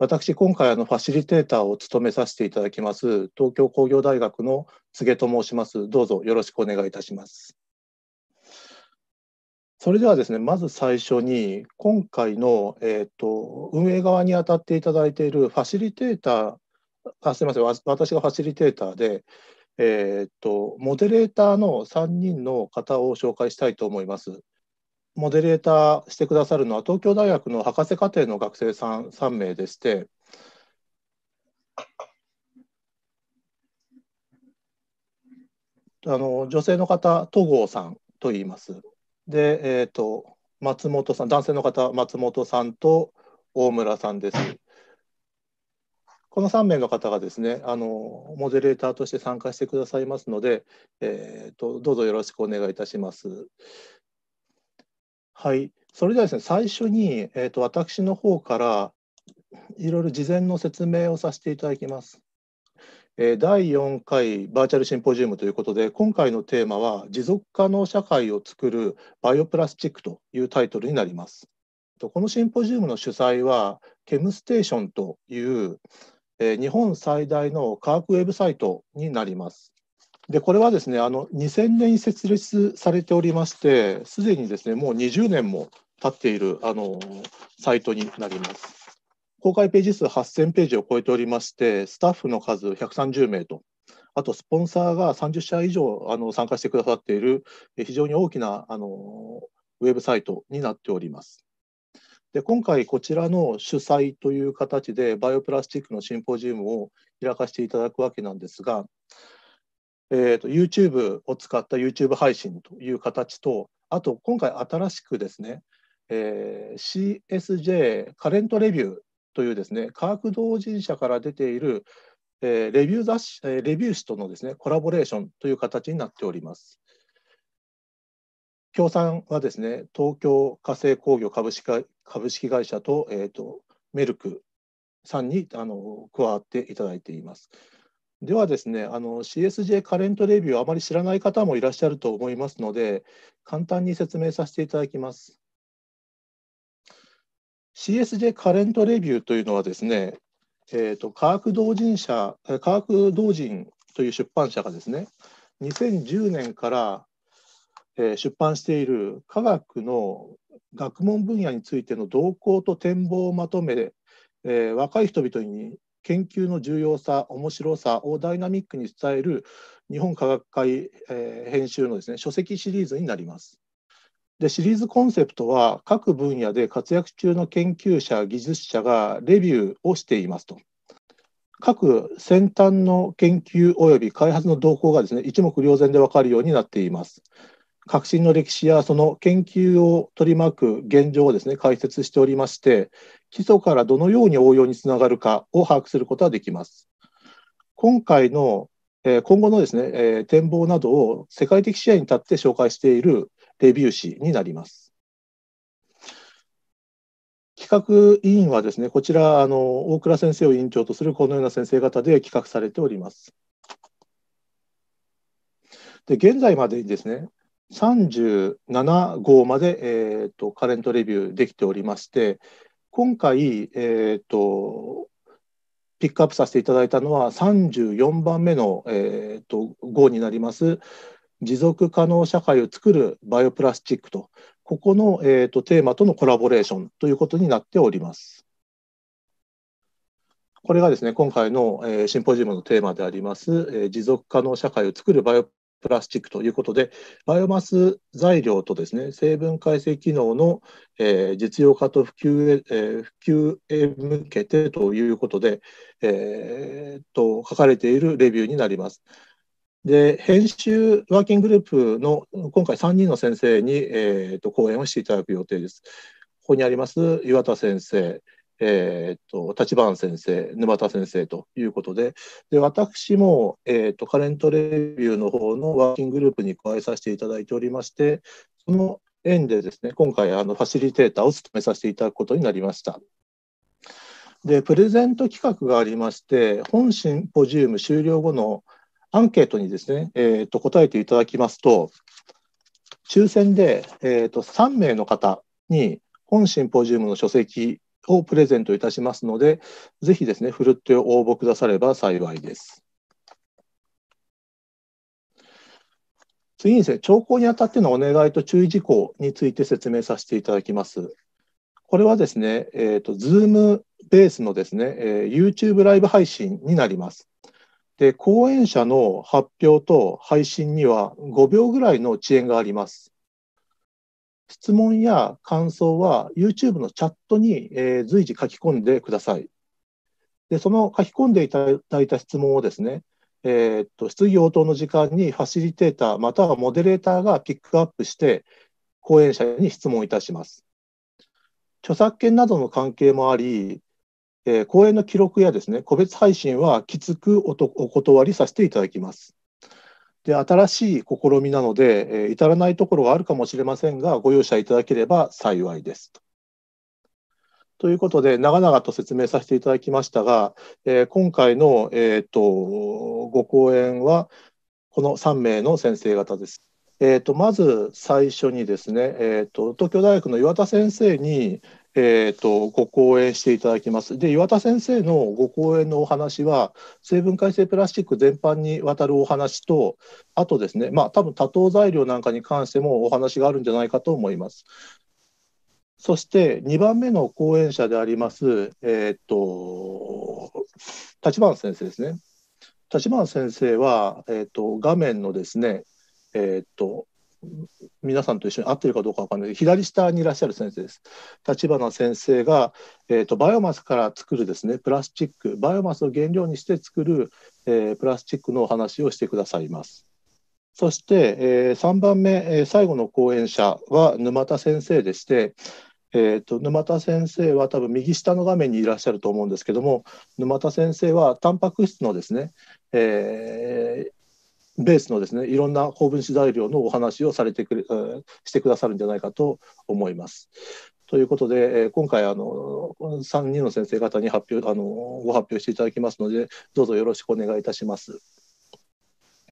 私、今回、あのファシリテーターを務めさせていただきます、東京工業大学の柘と申します。どうぞよろしくお願いいたします。それではですね、まず最初に、今回の、えーと、運営側に当たっていただいているファシリテーター、あすみません、私がファシリテーターで、えーと、モデレーターの3人の方を紹介したいと思います。モデレーターしてくださるのは東京大学の博士課程の学生さん3名でして、あの女性の方、戸郷さんと言います。で、えーと、松本さん、男性の方、松本さんと大村さんです。この3名の方がですね、あのモデレーターとして参加してくださいますので、えーとどうぞよろしくお願いいたします。はい。それではですね、最初に、えーと、私の方からいろいろ事前の説明をさせていただきます。えー、第4回バーチャルシンポジウムということで、今回のテーマは、持続可能社会を作るバイオプラスチックというタイトルになります。このシンポジウムの主催は、ケムステーションという、えー、日本最大の科学ウェブサイトになります。でこれはですねあの2000年に設立されておりましてすでにですねもう20年も経っているあのサイトになります。公開ページ数8000ページを超えておりまして、スタッフの数130名と、あとスポンサーが30社以上あの参加してくださっている、非常に大きなあのウェブサイトになっております。で今回、こちらの主催という形で、バイオプラスチックのシンポジウムを開かせていただくわけなんですが、えーと、YouTube を使った YouTube 配信という形と、あと今回新しくですね、えー、CSJ カレントレビューというですね、科学同人社から出ている、えー、レビュー雑誌、えー、レビュー誌とのですね、コラボレーションという形になっております。協賛はですね、東京化成工業株式株式会社と,、えーとメルクさんにあの加わっていただいています。ではですね、CSJ カレントレビューをあまり知らない方もいらっしゃると思いますので、簡単に説明させていただきます。CSJ カレントレビューというのはですね、えーと、と科学同人社、科学同人という出版社がですね、2010年から出版している科学の学問分野についての動向と展望をまとめ、えー、若い人々に研究の重要さ面白さをダイナミックに伝える日本科学会、えー、編集のです、ね、書籍シリーズになります。でシリーズコンセプトは各分野で活躍中の研究者技術者がレビューをしていますと。各先端の研究及び開発の動向がですね一目瞭然で分かるようになっています。革新の歴史やその研究を取り巻く現状をですね解説しておりまして、基礎からどのように応用につながるかを把握することはできます。今回の、え今後のですね、え展望などを世界的視野に立って紹介しているレビュー誌になります。企画委員はですね、こちら、あの大倉先生を委員長とするこのような先生方で企画されております。で現在までにですね、37号まで、えーと、カレントレビューできておりまして、今回、えーと、ピックアップさせていただいたのは34番目の、えーと、号になります、持続可能社会を作るバイオプラスチックと、ここの、えーと、とテーマとのコラボレーションということになっております。これがですね、今回の、えー、シンポジウムのテーマであります、えー、持続可能社会を作るバイオプラスチックということで、バイオマス材料とですね、成分解析機能の、えー、実用化と普及へ、えー、普及へ向けてということで、えー、と、書かれているレビューになります。で、編集ワーキンググループの今回3人の先生に、えー、と講演をしていただく予定です。ここにあります岩田先生、えー、っと、立花先生、沼田先生ということで、で、私も、えー、っと、カレントレビューの方のワーキンググループに加えさせていただいておりまして、その縁でですね、今回、あの、ファシリテーターを務めさせていただくことになりました。で、プレゼント企画がありまして、本シンポジウム終了後のアンケートにですね、えー、っと、答えていただきますと、抽選で、えー、っと、3名の方に、本シンポジウムの書籍をプレゼントいたしますので、ぜひですね、ふるって応募くだされば幸いです。次にですね、兆候にあたってのお願いと注意事項について説明させていただきます。これはですね、えーと、と Zoom ベースのですね、えー、YouTube ライブ配信になります。で、講演者の発表と配信には5秒ぐらいの遅延があります。質問や感想は YouTube のチャットに、え随時書き込んでください。で、その書き込んでいただいた質問をですね、えー、っと、質疑応答の時間にファシリテーターまたはモデレーターがピックアップして、講演者に質問いたします。著作権などの関係もあり、えー、講演の記録やですね、個別配信はきつくお断りさせていただきます。で新しい試みなので、えー、至らないところがあるかもしれませんが、ご容赦いただければ幸いですと。ということで、長々と説明させていただきましたが、えー、今回の、えーと、ご講演は、この3名の先生方です。えーと、とまず最初にですね、えーと、東京大学の岩田先生に、えーと、ご講演していただきます。で、岩田先生のご講演のお話は、成分解性プラスチック全般にわたるお話と、あとですね、まあ、多分多糖材料なんかに関してもお話があるんじゃないかと思います。そして2番目の講演者であります、えーと、立花先生ですね。立花先生は、えーと、と画面のですね、えーと、皆さんと一緒に合ってるかどうかわかんないけど、左下にいらっしゃる先生です。立花先生が、えーと、バイオマスから作るですね、プラスチック、バイオマスを原料にして作る、えー、プラスチックのお話をしてくださいます。そして、えー、3番目、えー、最後の講演者は沼田先生でして、えーと、と沼田先生は多分右下の画面にいらっしゃると思うんですけども沼田先生はタンパク質のですね、えー、ベースのですねいろんな高分子材料のお話をされてくれしてくださるんじゃないかと思います。ということで、え今回あの3人の先生方に発表あのご発表していただきますのでどうぞよろしくお願いいたします。